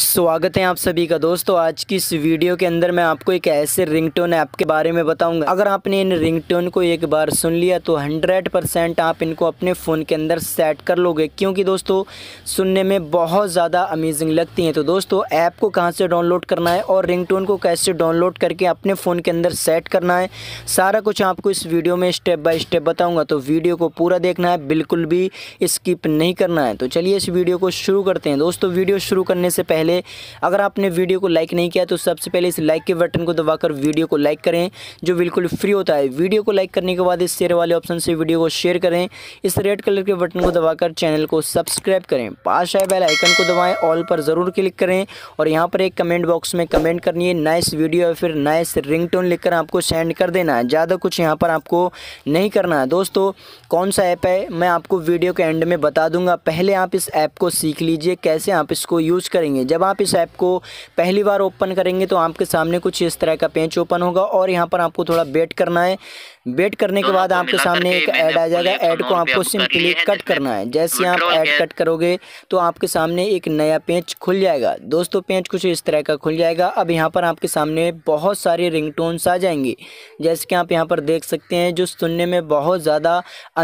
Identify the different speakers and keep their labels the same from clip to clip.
Speaker 1: स्वागत है आप सभी का दोस्तों तो आज की इस वीडियो के अंदर मैं आपको एक ऐसे रिंगटोन ऐप के बारे में बताऊंगा अगर आपने इन रिंगटोन को एक बार सुन लिया तो 100 परसेंट आप इनको अपने फ़ोन के अंदर सेट कर लोगे क्योंकि दोस्तों सुनने में बहुत ज़्यादा अमेजिंग लगती हैं तो दोस्तों ऐप को कहाँ से डाउनलोड करना है और रिंग को कैसे डाउनलोड करके अपने फ़ोन के अंदर सेट करना है सारा कुछ आपको इस वीडियो में स्टेप बाय स्टेप बताऊँगा तो वीडियो को पूरा देखना है बिल्कुल भी स्किप नहीं करना है तो चलिए इस वीडियो को शुरू करते हैं दोस्तों वीडियो शुरू करने से पहले पहले अगर आपने वीडियो को लाइक नहीं किया तो सबसे पहले इस लाइक के बटन को दबाकर वीडियो को लाइक करें जो बिल्कुल फ्री होता है वीडियो को लाइक करने के बाद इस शेयर वाले ऑप्शन से वीडियो को शेयर करें इस रेड कलर के बटन को दबाकर चैनल को सब्सक्राइब करें पास आए बेल आइकन को दबाएँ ऑल पर ज़रूर क्लिक करें और यहाँ पर एक कमेंट बॉक्स में कमेंट करनी है नाइस वीडियो या फिर नाइस रिंग टोन लिखकर आपको सेंड कर देना है ज़्यादा कुछ यहाँ पर आपको नहीं करना है दोस्तों कौन सा ऐप है मैं आपको वीडियो के एंड में बता दूंगा पहले आप इस ऐप को सीख लीजिए कैसे आप इसको यूज़ करेंगे जब आप इस ऐप को पहली बार ओपन करेंगे तो आपके सामने कुछ इस तरह का पेंच ओपन होगा और यहाँ पर आपको थोड़ा वेट करना है वेट करने के तो बाद आपके सामने एक ऐड आ जाएगा ऐड को आपको सिंपली कट करना है जैसे आप ऐड कट करोगे तो आपके सामने एक नया पेंच खुल जाएगा दोस्तों पेंच कुछ इस तरह का खुल जाएगा अब यहाँ पर आपके सामने बहुत सारे रिंगटोन्स आ जाएंगे जैसे कि आप यहाँ पर देख सकते हैं जो सुनने में बहुत ज़्यादा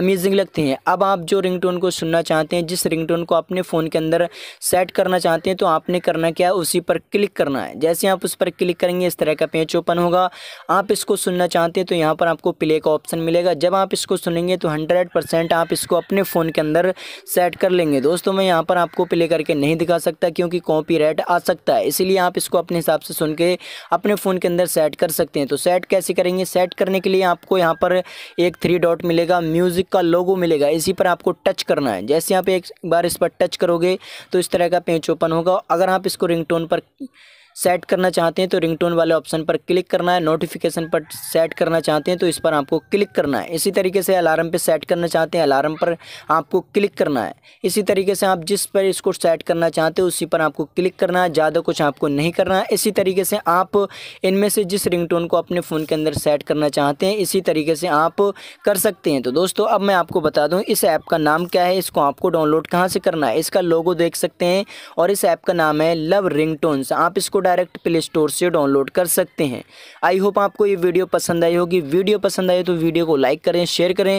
Speaker 1: अमेजिंग लगते हैं अब आप जो रिंगटोन को सुनना चाहते हैं जिस रिंगटोन को अपने फ़ोन के अंदर सेट करना चाहते हैं तो आपने आपने करना क्या है उसी पर क्लिक करना है जैसे आप उस पर क्लिक करेंगे इस तरह का पेज ओपन होगा आप इसको सुनना चाहते हैं तो यहाँ पर आपको प्ले का ऑप्शन मिलेगा जब आप इसको सुनेंगे तो हंड्रेड परसेंट आप इसको अपने फ़ोन के अंदर सेट कर लेंगे दोस्तों मैं यहाँ पर आपको प्ले करके नहीं दिखा सकता क्योंकि कॉपी आ सकता है इसीलिए आप इसको अपने हिसाब से सुन के अपने फ़ोन के अंदर सेट कर सकते हैं तो सेट कैसे करेंगे सेट करने के लिए आपको यहाँ पर एक थ्री डॉट मिलेगा म्यूज़िक का लोगो मिलेगा इसी पर आपको टच करना है जैसे आप एक बार इस पर टच करोगे तो इस तरह का पेज ओपन होगा अगर आप इसको रिंगटोन पर सेट करना चाहते हैं तो रिंगटोन वाले ऑप्शन पर क्लिक करना है नोटिफिकेशन पर सेट करना चाहते हैं तो इस पर आपको क्लिक करना है इसी तरीके से अलार्म पे सेट करना चाहते हैं अलार्म पर आपको क्लिक करना है इसी तरीके से आप जिस पर इसको सेट करना चाहते हैं उसी पर आपको क्लिक करना है ज़्यादा कुछ आपको नहीं करना है इसी तरीके से आप इनमें से जिस रिंग को अपने फ़ोन के अंदर सेट करना चाहते हैं इसी तरीके से आप कर सकते हैं तो दोस्तों अब मैं आपको बता दूँ इस ऐप का नाम क्या है इसको आपको डाउनलोड कहाँ से करना है इसका लोगो देख सकते हैं और इस ऐप का नाम है लव रिंग आप इसको डायरेक्ट प्ले स्टोर से डाउनलोड कर सकते हैं आई होप आपको ये वीडियो पसंद आई होगी वीडियो पसंद आई तो वीडियो को लाइक करें शेयर करें